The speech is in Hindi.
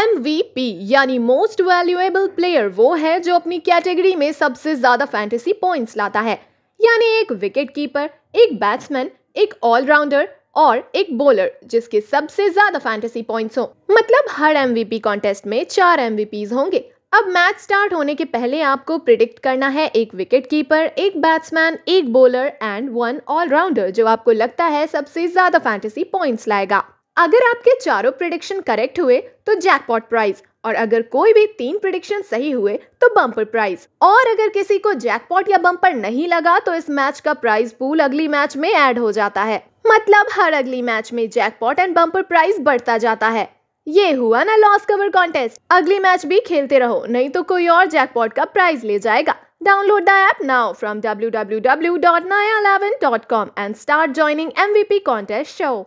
एम यानी मोस्ट वैल्यूएबल प्लेयर वो है जो अपनी कैटेगरी में सबसे ज़्यादा फैंटेसी पॉइंट्स लाता है यानी एक विकेट कीपर एक बैट्समैन एक ऑलराउंडर और एक बॉलर जिसके सबसे ज्यादा फैंटेसी पॉइंट्स हो मतलब हर एमवीपी कॉन्टेस्ट में चार एमवीपीज होंगे अब मैच स्टार्ट होने के पहले आपको प्रिडिक्ट करना है एक विकेट कीपर एक बैट्समैन एक बॉलर एंड वन ऑलराउंडर जो आपको लगता है सबसे ज्यादा फैंटेसी पॉइंट्स लाएगा अगर आपके चारों प्रिडिक्शन करेक्ट हुए तो जैकपॉट प्राइज और अगर कोई भी तीन प्रिडिक्शन सही हुए तो बम्पर प्राइज और अगर किसी को जैकपॉट या बम्पर नहीं लगा तो इस मैच का प्राइज पूल अगली मैच में ऐड हो जाता है मतलब हर अगली मैच में जैकपॉट एंड बम्पर प्राइज बढ़ता जाता है ये हुआ ना लॉस कवर कॉन्टेस्ट अगली मैच भी खेलते रहो नहीं तो कोई और जैकपॉट का प्राइज ले जाएगा Download the dot now and start joining M V P contest show